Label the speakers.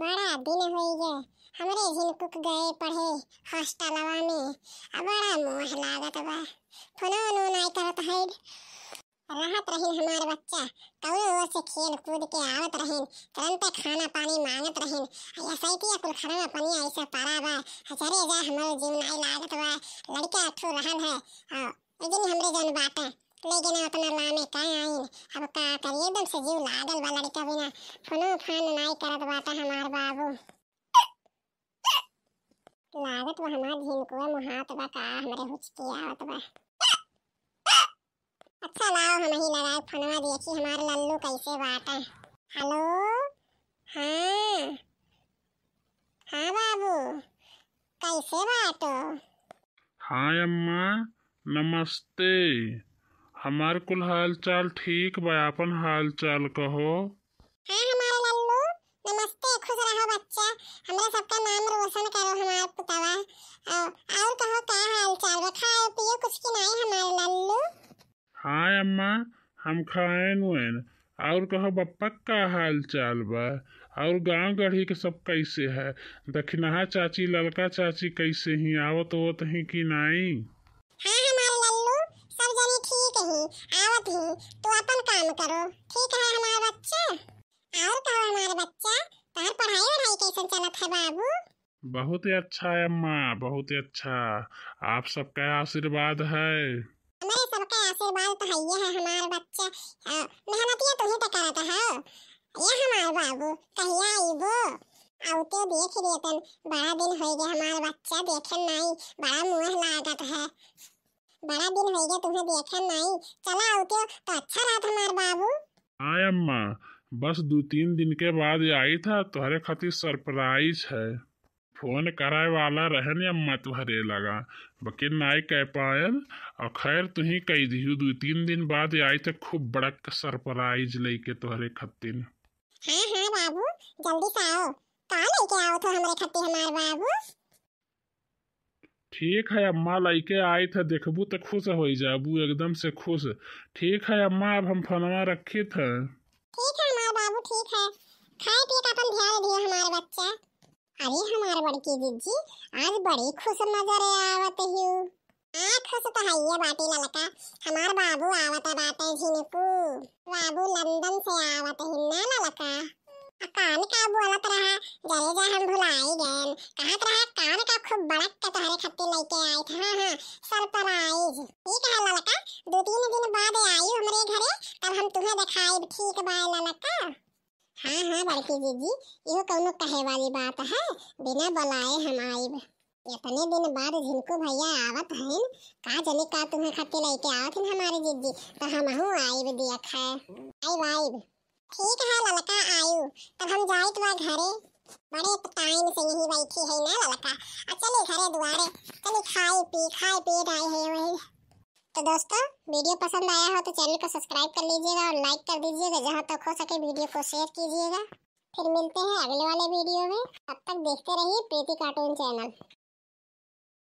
Speaker 1: बड़ा दिन हो गया हमारे हमरे कुक गए पढ़े हॉस्टलवा में अब बड़ा मोह लागत बा फोनो नो नहीं करत है रहत रहिन हमार बच्चा कौनो ओर से खेल कूद के आवत रहिन तुरंत खाना पानी मांगत रहिन ऐसा कुल खाना में पानी ऐसा पारा बा हजरे जा हमारे जीवन आई लागत बा लड़का अठो रहन है और एक दिन हमरे जान है लेकिन अपना लाने का आइन अब का करिए दम से जीव लागल बा लड़का बिना फनो फान नाई करत बाता हमार बाबू लागत बा हमार झिनकुआ मुहात बा का हमरे हुचकी आवत बा अच्छा लाओ हम ही लगाए फनवा कि हमार लल्लू कैसे बाटा हेलो हाँ हाँ बाबू कैसे बाटो
Speaker 2: हाय अम्मा नमस्ते हमार कुल हाल चाल ठीक बा आपन हाल चाल कहो
Speaker 1: हाँ लल्लू नमस्ते खुश रहो बच्चा सबका नाम रोशन करो और कहो क्या हाल चाल खाए कुछ की नहीं लल्लू
Speaker 2: हाँ अम्मा हम खाएन वेन और कहो बप्पा का हाल चाल बा और गांव गढ़ी के सब कैसे है दखिनहा चाची ललका चाची कैसे ही आवत तो ही कि नहीं
Speaker 1: ही आवत ही तो अपन काम करो ठीक है हमारे बच्चा और कहो हमारे बच्चा तार पढ़ाई वढ़ाई कैसे चलत है बाबू
Speaker 2: बहुत ही अच्छा है अम्मा बहुत ही अच्छा आप सबका आशीर्वाद है
Speaker 1: हमारे सबका आशीर्वाद तो है है हमारे बच्चा हाँ, मेहनतिया तो ही तो करता है ये हमारे बाबू कहिया आई वो औते देख लेतन बड़ा दिन हो गया हमारे बच्चा देखे नहीं बड़ा मुँह लागत है बड़ा दिन हो गया तुम्हें देखा नहीं चला आते तो अच्छा रहा था हमार बाबू
Speaker 2: हाँ अम्मा बस दो तीन दिन के बाद आई था तुम्हारे खातिर सरप्राइज है फोन कराए वाला रहे नहीं अम्मा तुम्हारे लगा बकिन नहीं कह पायल और खैर तुम्हें कह दी दो तीन दिन बाद आई थे खूब बड़ा सरप्राइज लेके तुम्हारे खतिन
Speaker 1: हाँ हाँ बाबू जल्दी से आओ कहाँ लेके आओ तो हमारे खतिर हमारे बाबू
Speaker 2: ठीक है अम्मा लैके आए थे देखबू तो खुश हो जाबू एकदम से खुश ठीक है अम्मा अब हम फनवा रखे थे
Speaker 1: ठीक है हमारे बाबू ठीक है खाए पिए का अपन ध्यान दिए हमारे बच्चा अरे हमारे बड़के जीजी आज बड़ी खुश नजर आवत हो आ खुश तो है ये बाटी ललका हमार बाबू आवत है बाटे झिनकू बाबू लंदन से आवत है ना ललका कान का बोलत रहा जरे जा हम भुलाई गए कहत रहा कान का खूब बड़क आए खट्टी लेके आए थे हाँ हाँ सरप्राइज ठीक है ललका दो तीन दिन बाद आई हमारे घरे तब हम तुम्हें दिखाए ठीक बाय ललका हाँ हाँ बड़की दीदी यो कौन कहे वाली बात है बिना बुलाए हम आए इतने दिन बाद झिमकू भैया आवत हैं का जने का तुम्हें खट्टी लेके आवत हैं हमारे दीदी तो हम हूँ आए देखा आई वाइब ठीक है ललका आयु तब हम जाए तुम्हारे घरे बड़े टाइम से यही बैठी है ना अब चले दुआरे खाए पी खाए पी रहे हैं वही तो दोस्तों वीडियो पसंद आया हो तो चैनल को सब्सक्राइब कर लीजिएगा और लाइक कर दीजिएगा जहाँ तक हो सके वीडियो को शेयर कीजिएगा फिर मिलते हैं अगले वाले वीडियो में तब तक देखते रहिए प्रीति कार्टून चैनल